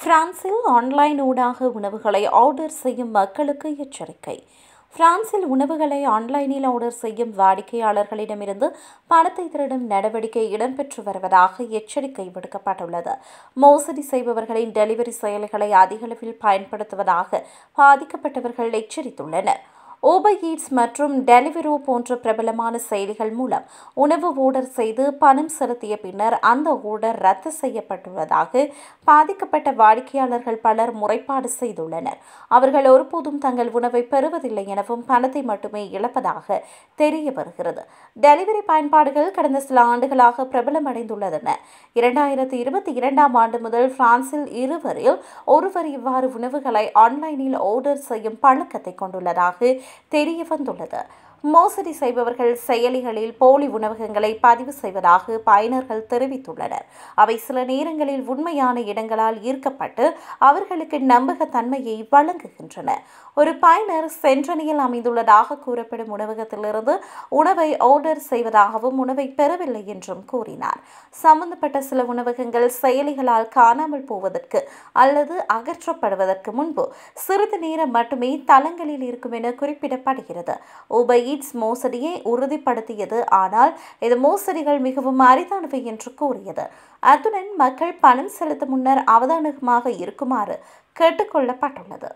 பிரான்சில் ஆன்லைன் ஊடாக உணவுகளை ஆர்டர் செய்யும் மக்களுக்கு எச்சரிக்கை பிரான்சில் உணவுகளை ஆன்லைனில் ஆர்டர் செய்யும் வாடிக்கையாளர்களிடமிருந்து பணத்தை திருடும் நடவடிக்கை இடம்பெற்று வருவதாக எச்சரிக்கை விடுக்கப்பட்டுள்ளது மோசடி செய்பவர்களின் டெலிவரி செயல்களை அதிகளவில் பயன்படுத்துவதாக பாதிக்கப்பட்டவர்கள் எச்சரித்துள்ளனர் ஓபர் ஈட்ஸ் மற்றும் டெலிவரோ போன்ற பிரபலமான செயலிகள் மூலம் உணவு ஓர்டர் செய்து பணம் செலுத்திய பின்னர் அந்த ஓர்டர் ரத்து செய்யப்பட்டுள்ளதாக பாதிக்கப்பட்ட வாடிக்கையாளர்கள் பலர் முறைப்பாடு செய்துள்ளனர் அவர்கள் ஒருபோதும் தங்கள் உணவை பெறுவதில்லை எனவும் பணத்தை மட்டுமே இழப்பதாக தெரிய வருகிறது டெலிவரி பயன்பாடுகள் கடந்த சில ஆண்டுகளாக பிரபலமடைந்துள்ளன இரண்டாயிரத்தி இருபத்தி இரண்டாம் ஆண்டு முதல் பிரான்சில் இருவரில் ஒருவர் இவ்வாறு உணவுகளை ஆன்லைனில் ஆர்டர் செய்யும் பழக்கத்தை கொண்டுள்ளதாக தெரிய வந்துள்ளது மோசடி செய்பவர்கள் செயலிகளில் போலி உணவகங்களை பதிவு செய்வதாக பயனர்கள் தெரிவித்துள்ளனர் அவை சில நேரங்களில் உண்மையான இடங்களால் ஈர்க்கப்பட்டு அவர்களுக்கு நம்பகத்தன்மையை வழங்குகின்றன ஒரு பயனர் சென்றனியில் அமைந்துள்ளதாக கூறப்படும் உணவகத்திலிருந்து உணவை ஆர்டர் செய்வதாகவும் உணவை பெறவில்லை என்றும் கூறினார் சம்பந்தப்பட்ட சில உணவகங்கள் செயலிகளால் காணாமல் போவதற்கு அல்லது அகற்றப்படுவதற்கு முன்பு சிறிது நேரம் மட்டுமே தளங்களில் இருக்கும் என குறிப்பிடப்படுகிறது உபயி ஈட்ஸ் மோசடியை உறுதிப்படுத்தியது ஆனால் இது மோசடிகள் மிகவும் அரிதானவை என்று கூறியது அத்துடன் மக்கள் பணம் செலுத்த முன்னர் அவதானகமாக இருக்குமாறு கேட்டுக்கொள்ளப்பட்டுள்ளது